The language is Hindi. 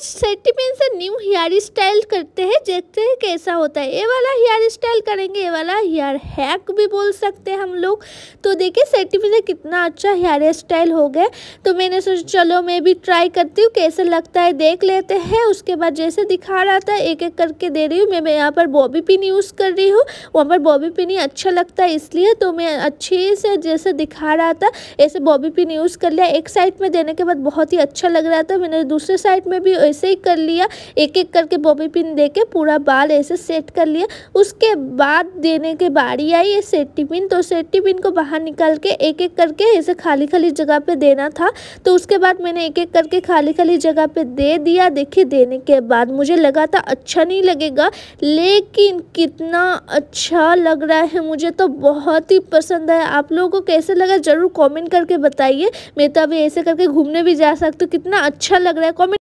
आज सेंटीमेंट से न्यू हेयर स्टाइल करते हैं देखते हैं कैसा होता है ये वाला हेयर स्टाइल करेंगे ये वाला हेयर हैक भी बोल सकते हैं हम लोग तो देखिए सेंटीमेंट से कितना अच्छा हेयर स्टाइल हो गया तो मैंने सोचा चलो मैं भी ट्राई करती हूँ कैसे लगता है देख लेते हैं उसके बाद जैसे दिखा रहा था एक एक करके दे रही हूँ मैं मैं यहाँ पर बॉबी पिन यूज़ कर रही हूँ वहाँ पर बॉबी पिन ही अच्छा लगता है इसलिए तो मैं अच्छे से जैसे दिखा रहा था ऐसे बॉबी पिन यूज़ कर लिया एक साइड में देने के बाद बहुत ही अच्छा लग रहा था मैंने दूसरे साइड में भी ऐसे ही कर लिया एक एक करके बॉबी पिन दे के पूरा बाल ऐसे सेट कर लिया उसके बाद देने के बारी आई ये सेट्टी पिन तो सेट्टी पिन को बाहर निकाल के एक एक करके ऐसे खाली खाली जगह पे देना था तो उसके बाद मैंने एक एक करके खाली खाली जगह पे दे दिया देखिए देने के बाद मुझे लगा था अच्छा नहीं लगेगा लेकिन कितना अच्छा लग रहा है मुझे तो बहुत ही पसंद है आप लोगों को कैसे लगा ज़रूर कमेंट करके बताइए मैं तो अभी ऐसे करके घूमने भी जा सकती हूँ कितना अच्छा लग रहा है कमेंट